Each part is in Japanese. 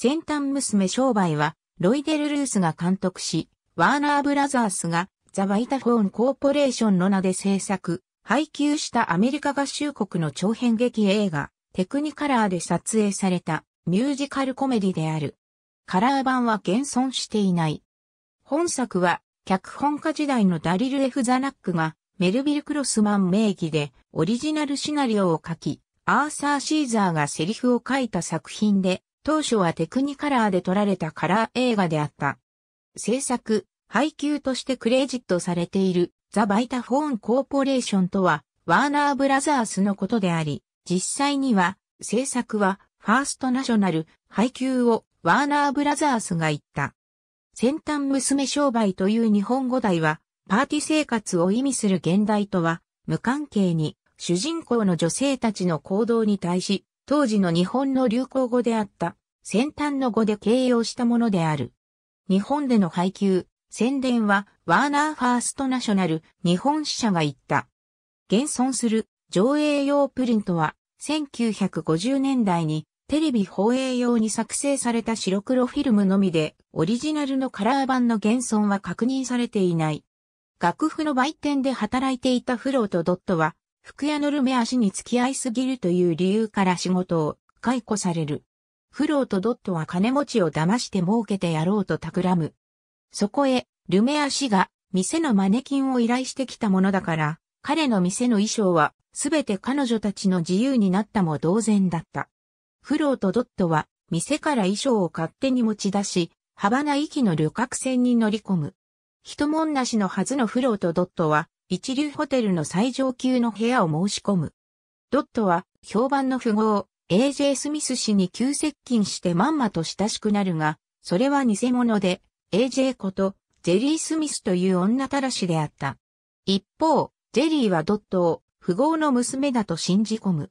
先端娘商売は、ロイデル・ルースが監督し、ワーナー・ブラザースがザ・バイタフォーン・コーポレーションの名で制作、配給したアメリカ合衆国の長編劇映画、テクニカラーで撮影されたミュージカルコメディである。カラー版は現存していない。本作は、脚本家時代のダリル・エフザナックが、メルビル・クロスマン名義で、オリジナルシナリオを書き、アーサー・シーザーがセリフを書いた作品で、当初はテクニカラーで撮られたカラー映画であった。制作、配給としてクレジットされているザ・バイタフォーン・コーポレーションとはワーナー・ブラザースのことであり、実際には制作はファーストナショナル配給をワーナー・ブラザースが言った。先端娘商売という日本語題はパーティ生活を意味する現代とは無関係に主人公の女性たちの行動に対し当時の日本の流行語であった。先端の語で形容したものである。日本での配給、宣伝は、ワーナーファーストナショナル、日本支社が言った。現存する上映用プリントは、1950年代にテレビ放映用に作成された白黒フィルムのみで、オリジナルのカラー版の現存は確認されていない。楽譜の売店で働いていたフローとドットは、服屋のルメ足に付き合いすぎるという理由から仕事を解雇される。フローとドットは金持ちを騙して儲けてやろうと企む。そこへ、ルメア氏が店のマネキンを依頼してきたものだから、彼の店の衣装はすべて彼女たちの自由になったも同然だった。フローとドットは店から衣装を勝手に持ち出し、幅な息の旅客船に乗り込む。一もんなしのはずのフローとドットは一流ホテルの最上級の部屋を申し込む。ドットは評判の富豪、AJ スミス氏に急接近してまんまと親しくなるが、それは偽物で、AJ ことジェリー・スミスという女たらしであった。一方、ジェリーはドットを富豪の娘だと信じ込む。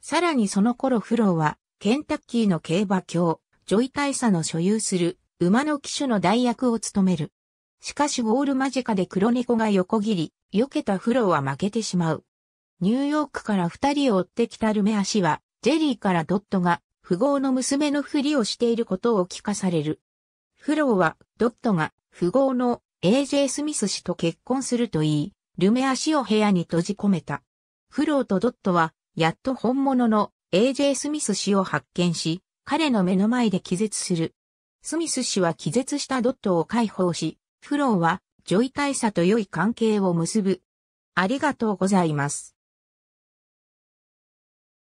さらにその頃フローは、ケンタッキーの競馬卿、ジョイ大佐の所有する馬の騎手の代役を務める。しかしゴール間近で黒猫が横切り、避けたフローは負けてしまう。ニューヨークから二人を追ってきたルメア氏は、ジェリーからドットが富豪の娘のふりをしていることを聞かされる。フローはドットが富豪の AJ スミス氏と結婚すると言い、ルメア氏を部屋に閉じ込めた。フローとドットはやっと本物の AJ スミス氏を発見し、彼の目の前で気絶する。スミス氏は気絶したドットを解放し、フローはジョイ大佐と良い関係を結ぶ。ありがとうございます。